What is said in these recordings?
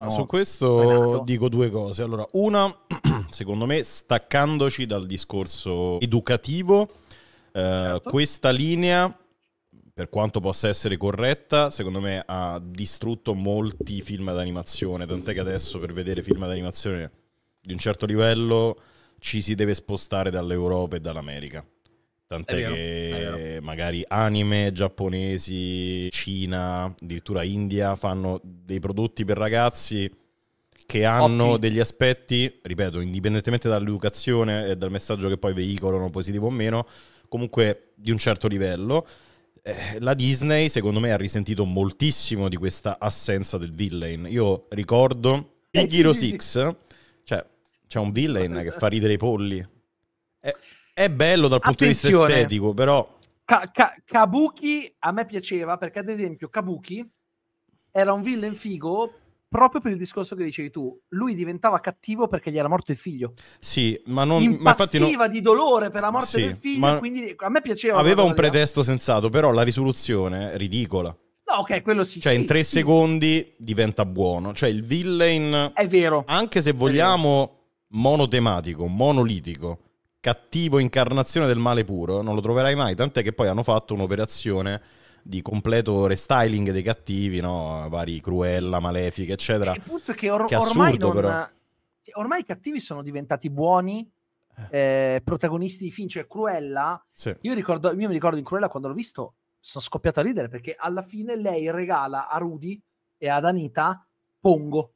Ah, no, su questo Renato. dico due cose. Allora, una, secondo me, staccandoci dal discorso educativo, eh, certo. questa linea, per quanto possa essere corretta, secondo me ha distrutto molti film d'animazione. Tant'è che adesso per vedere film d'animazione di un certo livello ci si deve spostare dall'Europa e dall'America. Tant'è vero, che magari anime giapponesi, Cina, addirittura India fanno dei prodotti per ragazzi che hanno Ottimi. degli aspetti, ripeto, indipendentemente dall'educazione e dal messaggio che poi veicolano, positivo o meno, comunque di un certo livello. Eh, la Disney, secondo me, ha risentito moltissimo di questa assenza del villain. Io ricordo eh, Big Hero 6, cioè c'è un villain che fa ridere i polli. Eh, è bello dal punto Attenzione. di vista estetico, però... Ka Ka Kabuki a me piaceva perché, ad esempio, Kabuki era un villain figo proprio per il discorso che dicevi tu. Lui diventava cattivo perché gli era morto il figlio. Sì, ma non... Impazziva non... di dolore per la morte sì, del figlio, quindi a me piaceva. Aveva un pretesto sensato, però la risoluzione è ridicola. No, ok, quello sì. Cioè, sì, in tre sì. secondi diventa buono. Cioè, il villain... È vero. Anche se vogliamo monotematico, monolitico cattivo incarnazione del male puro, non lo troverai mai, tant'è che poi hanno fatto un'operazione di completo restyling dei cattivi, no? vari Cruella, Malefica, eccetera. Il punto è che, or- che ormai, assurdo, non... ormai i cattivi sono diventati buoni, eh. eh, protagonisti di film, cioè Cruella. Sì. Io, ricordo, io mi ricordo in Cruella quando l'ho visto, sono scoppiato a ridere perché alla fine lei regala a Rudy e ad Anita Pongo.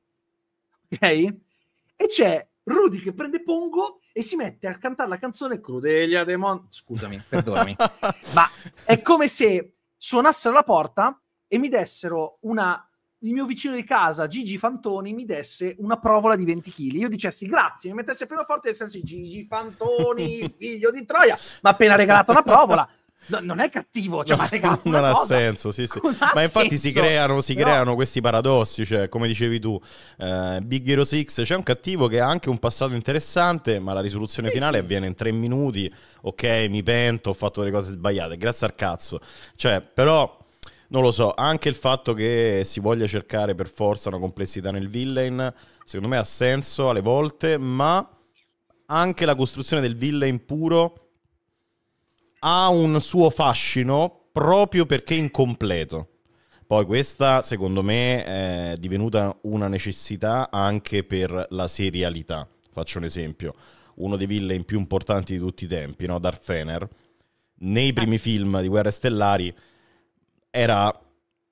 Ok? E c'è Rudy che prende Pongo e si mette a cantare la canzone Crudelia Demon. Scusami, perdonami. Ma è come se suonassero la porta e mi dessero una. Il mio vicino di casa, Gigi Fantoni, mi desse una provola di 20 kg. Io dicessi grazie, mi mettesse prima forte e dicessi Gigi Fantoni, figlio di Troia, mi ha appena regalato una provola. No, non è cattivo, cioè, no, ma regà, non ha cosa. senso, sì, sì. Non ma infatti senso. si, creano, si no. creano, questi paradossi, cioè, come dicevi tu, eh, Big Hero 6 c'è un cattivo che ha anche un passato interessante, ma la risoluzione sì, finale sì. avviene in tre minuti, ok, mi pento, ho fatto delle cose sbagliate, grazie al cazzo. Cioè, però non lo so, anche il fatto che si voglia cercare per forza una complessità nel villain, secondo me ha senso alle volte, ma anche la costruzione del villain puro ha un suo fascino proprio perché incompleto. Poi questa, secondo me, è divenuta una necessità anche per la serialità. Faccio un esempio. Uno dei villain più importanti di tutti i tempi, no? Darth Fener, nei primi film di Guerre Stellari era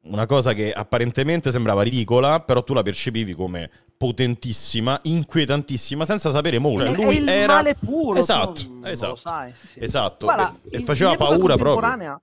una cosa che apparentemente sembrava ridicola, però tu la percepivi come potentissima, inquietantissima, senza sapere molto. Cioè, lui era male puro, esatto, esatto, sai, sì, sì. esatto. Guarda, e, faceva in paura proprio.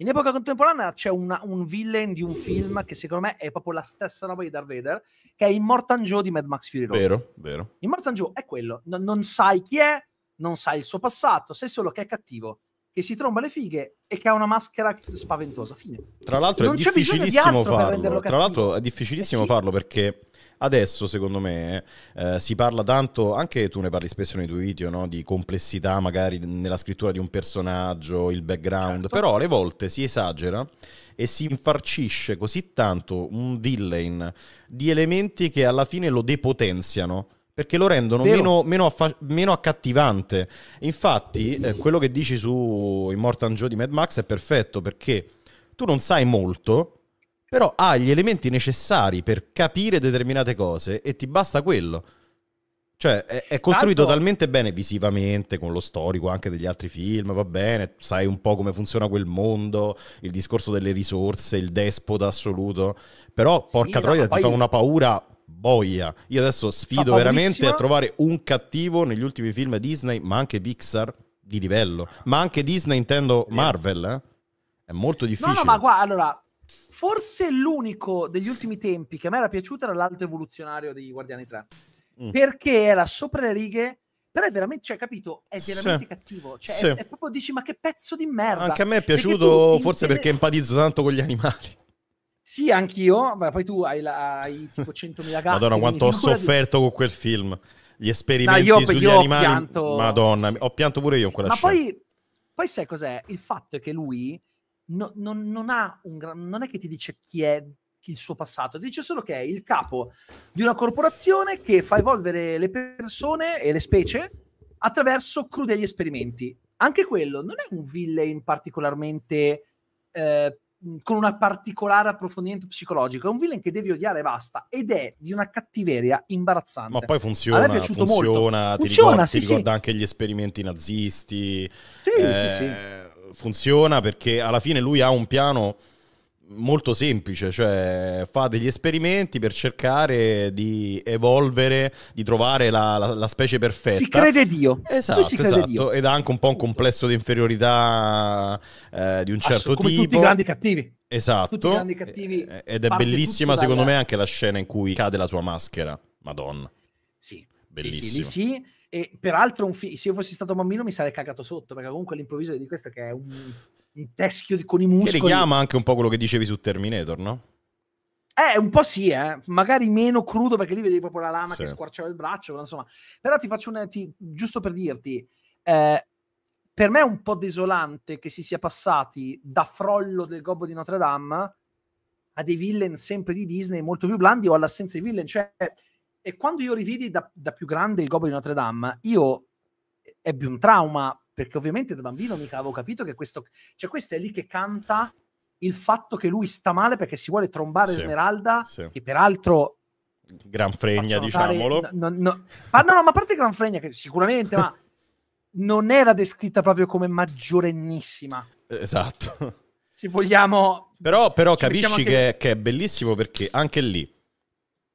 In epoca contemporanea c'è una, un villain di un film che secondo me è proprio la stessa roba di Darth Vader, che è Immortan Joe di Mad Max Fury Road. Vero, vero. Immortan Joe è quello, non, non sai chi è, non sai il suo passato, sai solo che è cattivo che si tromba le fighe e che ha una maschera spaventosa. Fine. Tra l'altro non è difficilissimo di farlo. Tra l'altro è difficilissimo eh sì. farlo perché adesso, secondo me, eh, si parla tanto, anche tu ne parli spesso nei tuoi video, no? di complessità magari nella scrittura di un personaggio, il background, certo. però alle volte si esagera e si infarcisce così tanto un villain di elementi che alla fine lo depotenziano perché lo rendono meno, meno, affa- meno, accattivante. Infatti, eh, quello che dici su Immortal Joe di Mad Max è perfetto perché tu non sai molto, però ha gli elementi necessari per capire determinate cose e ti basta quello. Cioè, è, è costruito Tanto... talmente bene visivamente, con lo storico anche degli altri film, va bene, sai un po' come funziona quel mondo, il discorso delle risorse, il despota assoluto, però porca sì, troia no, ti poi... fa una paura boia. Io adesso sfido veramente a trovare un cattivo negli ultimi film Disney, ma anche Pixar di livello, ma anche Disney intendo Marvel, eh? È molto difficile. No, no, ma guarda, allora forse l'unico degli ultimi tempi che a me era piaciuto era l'alto evoluzionario dei Guardiani 3. Mm. Perché era sopra le righe però è veramente, cioè, capito, è veramente sì. cattivo. Cioè, sì. è, è, proprio dici, ma che pezzo di merda. Anche a me è piaciuto, perché tu, forse inter... perché empatizzo tanto con gli animali. Sì, anch'io, ma poi tu hai, la, hai tipo 100.000 gatti. Madonna, quanto ho sofferto di... con quel film. Gli esperimenti no, io, sugli io animali. Pianto... Madonna, ho pianto pure io in quella ma scena. Ma poi, poi sai cos'è? Il fatto è che lui no, non, non, ha un gran... non è che ti dice chi è il suo passato, ti dice solo che è il capo di una corporazione che fa evolvere le persone e le specie attraverso crudeli esperimenti. Anche quello non è un villain particolarmente... Eh, con un particolare approfondimento psicologico. È un villain che devi odiare e basta. Ed è di una cattiveria imbarazzante. Ma poi funziona, funziona, funziona, ti, ricorda, sì, ti ricorda sì. anche gli esperimenti nazisti. Sì, eh, sì, sì. Eh, funziona perché alla fine lui ha un piano molto semplice, cioè fa degli esperimenti per cercare di evolvere, di trovare la, la, la specie perfetta. Si crede Dio. Esatto, crede esatto. Dio. ed ha anche un po' un complesso di inferiorità eh, di un certo Asso, come tipo. Tutti i grandi cattivi. Esatto. Tutti i grandi cattivi. Eh, eh, ed è bellissima secondo dalla... me anche la scena in cui cade la sua maschera. Madonna. Sì. Bellissima. Sì, sì, sì. E peraltro fi- se io fossi stato bambino mi sarei cagato sotto, perché comunque l'improvviso di questo che è un un teschio con i muscoli. Che richiama anche un po' quello che dicevi su Terminator, no? Eh, un po' sì, eh. magari meno crudo perché lì vedi proprio la lama sì. che squarciava il braccio, insomma. Però ti faccio un... Ti, giusto per dirti, eh, per me è un po' desolante che si sia passati da Frollo del Gobbo di Notre Dame a dei villain sempre di Disney molto più blandi o all'assenza di villain. Cioè, e quando io rividi da, da più grande il Gobbo di Notre Dame, io eh, ebbi un trauma perché ovviamente da bambino mica avevo capito che questo, cioè questo è lì che canta il fatto che lui sta male perché si vuole trombare sì, Smeralda, sì. che peraltro... Gran fregna, notare, diciamolo. No, no, ma, no, no, ma a parte Gran fregna, che sicuramente, ma non era descritta proprio come maggiorennissima. Esatto. Se vogliamo... Però, però capisci anche... che, che è bellissimo perché anche lì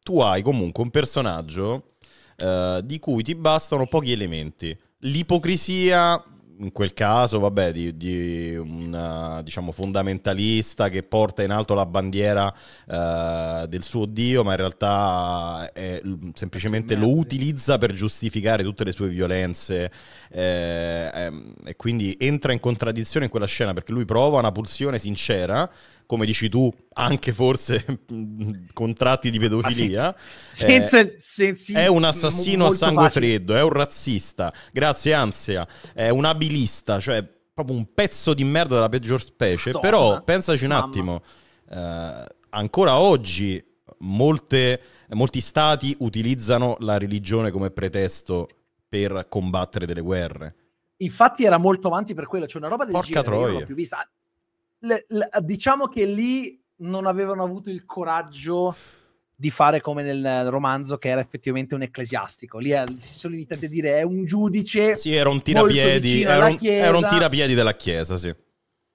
tu hai comunque un personaggio uh, di cui ti bastano pochi elementi. L'ipocrisia in quel caso, vabbè, di, di un eh, diciamo, fondamentalista che porta in alto la bandiera eh, del suo Dio, ma in realtà eh, è, semplicemente lo utilizza per giustificare tutte le sue violenze eh, ehm, e quindi entra in contraddizione in quella scena perché lui prova una pulsione sincera come dici tu, anche forse contratti di pedofilia. Senza, eh, è un assassino a sangue facile. freddo, è un razzista, grazie ansia, è un abilista, cioè proprio un pezzo di merda della peggior specie. Madonna, Però pensaci un mamma. attimo, eh, ancora oggi molte, molti stati utilizzano la religione come pretesto per combattere delle guerre. Infatti era molto avanti per quello, c'è cioè una roba del Porca genere troia. io non l'ho più vista le, le, diciamo che lì non avevano avuto il coraggio di fare come nel romanzo che era effettivamente un ecclesiastico lì eh, si sono limitati a dire è un giudice sì era un tirapiedi era un, era un tirapiedi della chiesa sì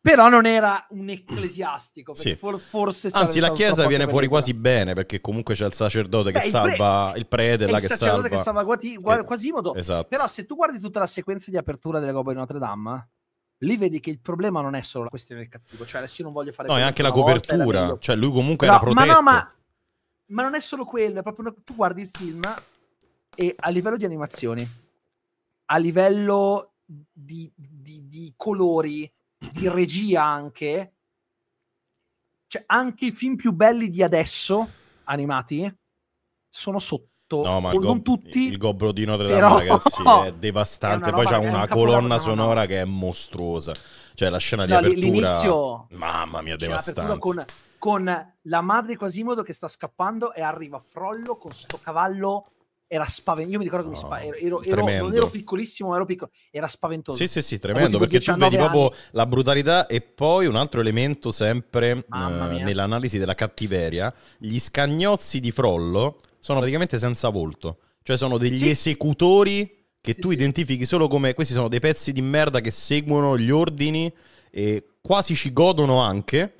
però non era un ecclesiastico sì. for- forse anzi la chiesa viene fuori quasi bene perché comunque c'è il sacerdote Beh, che il salva pre- il prete là il che sacerdote salva che salva Quasimodo esatto. però se tu guardi tutta la sequenza di apertura delle Gobbe di Notre Dame lì vedi che il problema non è solo la questione del cattivo, cioè adesso io non voglio fare... No, è anche la copertura, la cioè lui comunque no, era protetto. Ma no, ma, ma non è solo quello, è proprio una... tu guardi il film e a livello di animazioni, a livello di, di, di colori, di regia anche, cioè anche i film più belli di adesso, animati, sono sotto tutto, no, ma go- non tutti. Il Gobbro di Notre Dame, ragazzi, è devastante. È Poi c'è una colonna sonora che è mostruosa. Cioè, la scena di no, apertura. L'inizio... Mamma mia, devastante. Con, con la madre Quasimodo che sta scappando e arriva Frollo con sto cavallo era spaventoso. Io mi ricordo che no, mi spa- ero, ero, non ero piccolissimo, ma ero piccolo. Era spaventoso. Sì, sì, sì, tremendo. Perché tu vedi anni. proprio la brutalità e poi un altro elemento sempre eh, nell'analisi della cattiveria, gli scagnozzi di Frollo sono praticamente senza volto. Cioè sono degli sì. esecutori che sì, tu sì. identifichi solo come questi sono dei pezzi di merda che seguono gli ordini e quasi ci godono anche.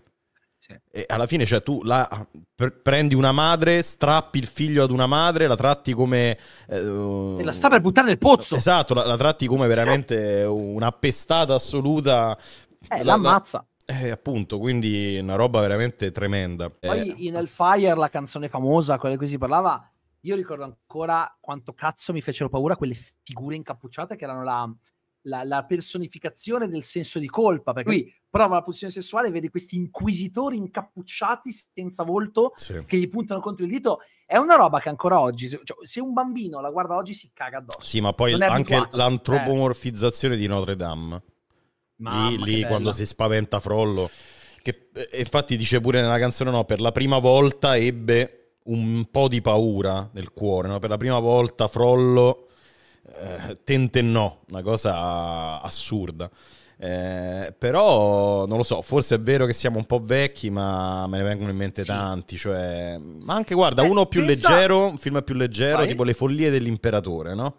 E alla fine, cioè, tu la, per, prendi una madre, strappi il figlio ad una madre, la tratti come. Eh, la sta per buttare nel pozzo. Esatto, la, la tratti come veramente una pestata assoluta. Eh, la, l'ammazza. Eh, appunto, quindi una roba veramente tremenda. Eh, poi eh. in Hellfire, la canzone famosa, quella di cui si parlava, io ricordo ancora quanto cazzo mi fecero paura quelle figure incappucciate che erano la, la, la personificazione del senso di colpa, perché lui mm. prova la pulsione sessuale e vede questi inquisitori incappucciati senza volto sì. che gli puntano contro il dito. È una roba che ancora oggi, cioè, se un bambino la guarda oggi si caga addosso. Sì, ma poi anche l'antropomorfizzazione eh. di Notre Dame Mamma lì, lì quando si spaventa Frollo. Che, eh, infatti dice pure nella canzone, no, per la prima volta ebbe un po' di paura nel cuore, no? per la prima volta Frollo eh, tentennò, una cosa assurda. Eh, però non lo so, forse è vero che siamo un po' vecchi, ma me ne vengono in mente sì. tanti. Cioè... Ma anche guarda, eh, uno più pensa... leggero, un film più leggero, Vai. tipo Le follie dell'imperatore, no?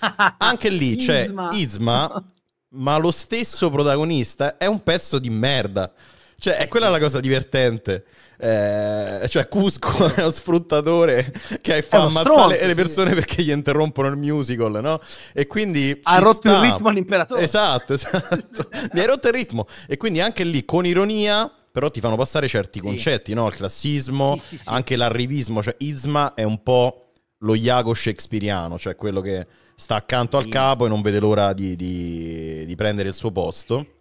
anche lì c'è cioè, Izma. Izma ma lo stesso protagonista è un pezzo di merda. Cioè, è eh quella la cosa divertente. Eh, cioè, Cusco è uno sfruttatore che fa ammazzare stronzo, le persone sì. perché gli interrompono il musical, no? E quindi. Ha rotto sta. il ritmo all'imperatore. Esatto, esatto. Mi hai rotto il ritmo. E quindi anche lì, con ironia, però ti fanno passare certi sì. concetti, no? Il classismo, sì, sì, anche l'arrivismo, cioè Isma è un po' lo Iago shakespeariano, cioè quello che sta accanto al capo e non vede l'ora di, di, di prendere il suo posto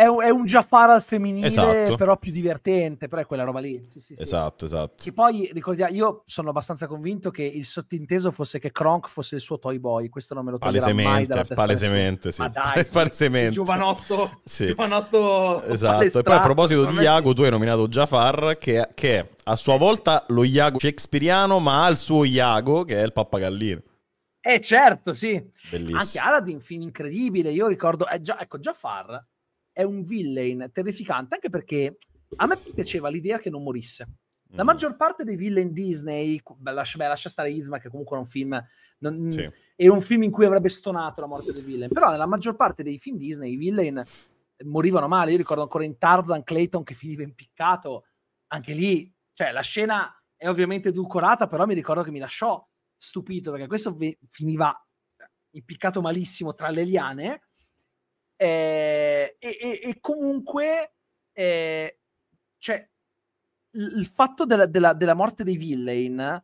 è un, è un Jafar al femminile, esatto. però più divertente, però è quella roba lì. Sì, sì, sì. Esatto, esatto. Che poi ricordiamo, io sono abbastanza convinto che il sottinteso fosse che Kronk fosse il suo toy boy, questo non me lo toglierà mai dalla testa. Palesemente, sì. Ma dai, palesemente. Giovanotto, giovanotto Esatto, e poi a proposito di Iago, tu hai nominato Jafar che, che a sua eh volta lo Iago shakespeariano, ma ha il suo Iago che è il pappagallino. Eh certo, sì. Bellissimo. Anche Aladdin, film incredibile. Io ricordo, eh, già, ecco, Jafar è un villain terrificante, anche perché a me piaceva l'idea che non morisse. La mm. maggior parte dei villain Disney, beh, lascia, beh, lascia stare Isma, che comunque era un film. Non, mm, sì. Era un film in cui avrebbe stonato la morte del villain. Però nella maggior parte dei film Disney i villain morivano male. Io ricordo ancora in Tarzan Clayton che finiva impiccato. Anche lì, cioè, la scena è ovviamente edulcorata, però mi ricordo che mi lasciò stupito perché questo ve- finiva impiccato malissimo tra le liane eh, e, e, e, comunque eh, cioè, il fatto della, della, della, morte dei villain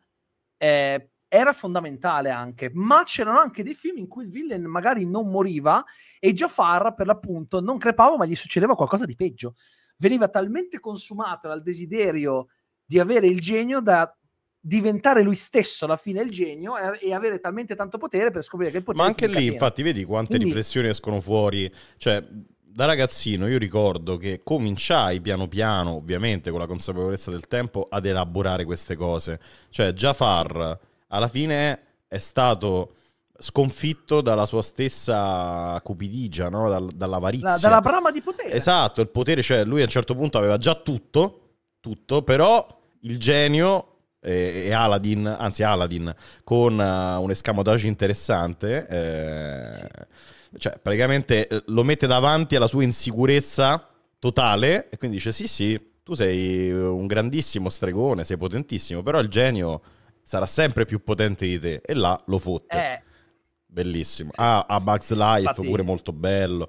eh, era fondamentale anche, ma c'erano anche dei film in cui il villain magari non moriva e Jafar per l'appunto non crepava ma gli succedeva qualcosa di peggio. Veniva talmente consumato dal desiderio di avere il genio da diventare lui stesso alla fine il genio e, e, avere talmente tanto potere per scoprire che il potere... Ma anche lì, catena. infatti, vedi quante Quindi... riflessioni escono fuori. Cioè, da ragazzino io ricordo che cominciai piano piano, ovviamente con la consapevolezza del tempo, ad elaborare queste cose. Cioè, Jafar alla fine è stato sconfitto dalla sua stessa cupidigia, no? Dal, dall'avarizia. La, dalla brama di potere. Esatto, il potere, cioè lui a un certo punto aveva già tutto, tutto, però il genio e, e Aladdin, anzi Aladdin, con uh, un escamotage interessante. Eh, sì. Cioè, praticamente eh, lo mette davanti alla sua insicurezza totale e quindi dice sì sì, tu sei eh, un grandissimo stregone, sei potentissimo, però il genio sarà sempre più potente di te e là lo fotte. Eh. Bellissimo. Sì. Ah, a Bugs Life Infatti... pure molto bello.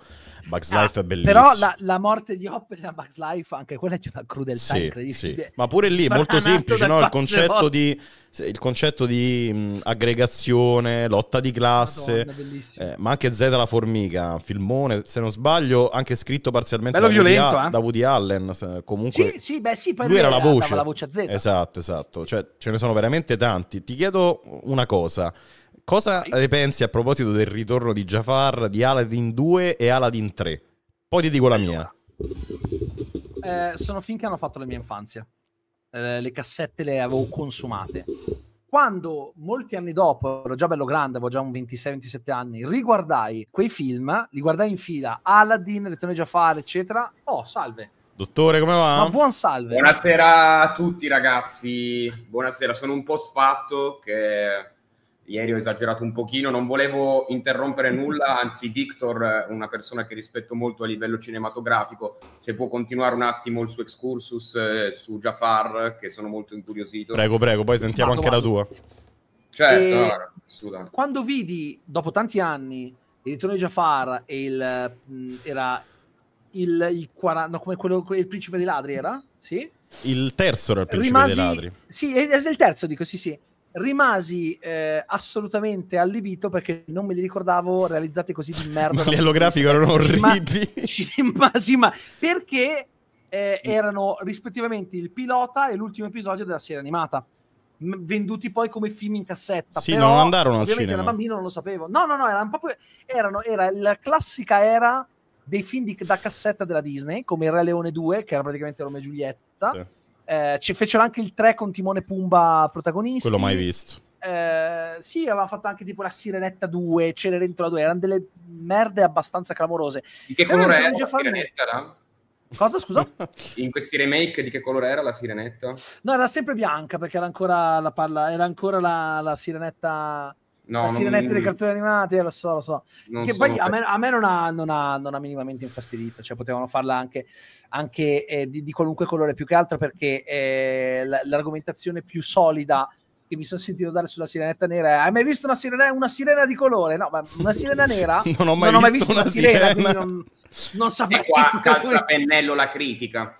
Bugs ah, Life è bellissimo. Però la, la morte di Hopper a Bugs Life, anche quella è di una crudeltà sì, incredibile. Sì. Ma pure lì, è molto semplice, no? il, concetto di, il concetto di, mh, aggregazione, lotta di classe. Madonna, eh, ma anche Z la formica, filmone, se non sbaglio, anche scritto parzialmente da, violento, Woody, eh? da, Woody, Allen. Comunque, sì, sì, beh sì, poi lui era la voce. la voce a Z. Esatto, esatto. Cioè, ce ne sono veramente tanti. Ti chiedo una cosa. Cosa ne pensi a proposito del ritorno di Jafar di Aladdin 2 e Aladdin 3? Poi ti dico la mia. Eh, sono finché hanno fatto la mia infanzia. Eh, le cassette le avevo consumate. Quando molti anni dopo, ero già bello grande, avevo già un 26-27 anni, riguardai quei film, li guardai in fila, Aladdin, Ritorno Jafar, eccetera. Oh, salve, Dottore, come va? Ma buon salve. Buonasera a tutti, ragazzi. Buonasera, sono un po' sfatto che ieri ho esagerato un pochino, non volevo interrompere nulla, anzi Victor, una persona che rispetto molto a livello cinematografico, se può continuare un attimo il suo excursus eh, su Jafar, che sono molto incuriosito. Prego, prego, poi sentiamo anche la tua. Certo, allora, quando vidi, dopo tanti anni, il ritorno di Jafar e il... Mh, mm, era il, il, 40, no, come quello, il principe dei ladri era? Sì? Il terzo era il principe Rimasi, dei ladri. Sì, è, è il terzo, dico, sì, sì rimasi eh, assolutamente allibito perché non me li ricordavo realizzati così di merda. Gli all'ografico erano orribili. Ma, sì, ma perché eh, mm. erano rispettivamente il pilota e l'ultimo episodio della serie animata. M- venduti poi come film in cassetta. Sì, Però, non andarono al cinema. da bambino non lo sapevo. No, no, no, erano proprio, erano, era la classica era dei film di, da cassetta della Disney, come Il Re Leone 2, che era praticamente Romeo e Giulietta. Sì eh, ci fecero anche il 3 con Timone Pumba protagonista. Quello mai visto. Eh, sì, aveva fatto anche tipo la Sirenetta 2, Cenerentola 2, erano delle merde abbastanza clamorose. Di che colore era, era la farne... Sirenetta? Era? Cosa, scusa? In questi remake di che colore era la sirenetta? No, era sempre bianca perché era ancora la palla, era ancora la, la sirenetta No, la sirenetta mi... dei cartoni animati, eh, lo so, lo so. che poi a me, a me non, ha, non, ha, non, ha, minimamente infastidito, cioè potevano farla anche, anche eh, di, di, qualunque colore, più che altro perché eh, l'argomentazione più solida che mi sono sentito dare sulla sirenetta nera è hai mai visto una sirena, una sirena di colore? No, ma una sirena nera? non ho mai non visto, ho mai visto una, una sirena, sirena. non, non sapevo. E qua calza pennello la critica.